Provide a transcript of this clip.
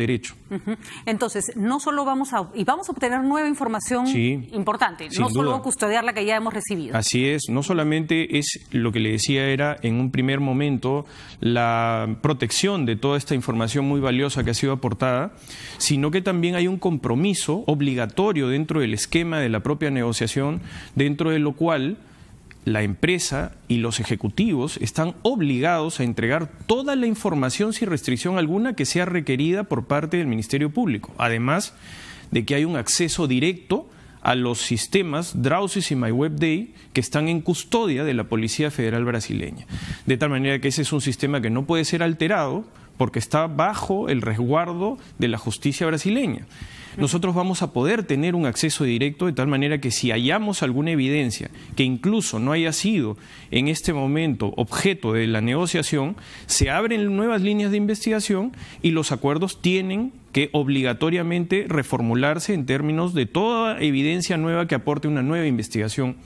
derecho. Entonces, no solo vamos a, y vamos a obtener nueva información importante, no solo custodiar la que ya hemos recibido. Así es, no solamente es lo que le decía era en un primer momento la protección de toda esta información muy valiosa que ha sido aportada, sino que también hay un compromiso obligatorio dentro del esquema de la propia negociación, dentro de lo cual la empresa y los ejecutivos están obligados a entregar toda la información sin restricción alguna que sea requerida por parte del Ministerio Público, además de que hay un acceso directo a los sistemas Drausis y MyWebDay que están en custodia de la Policía Federal Brasileña. De tal manera que ese es un sistema que no puede ser alterado porque está bajo el resguardo de la justicia brasileña. Nosotros vamos a poder tener un acceso directo de tal manera que si hallamos alguna evidencia que incluso no haya sido en este momento objeto de la negociación, se abren nuevas líneas de investigación y los acuerdos tienen que obligatoriamente reformularse en términos de toda evidencia nueva que aporte una nueva investigación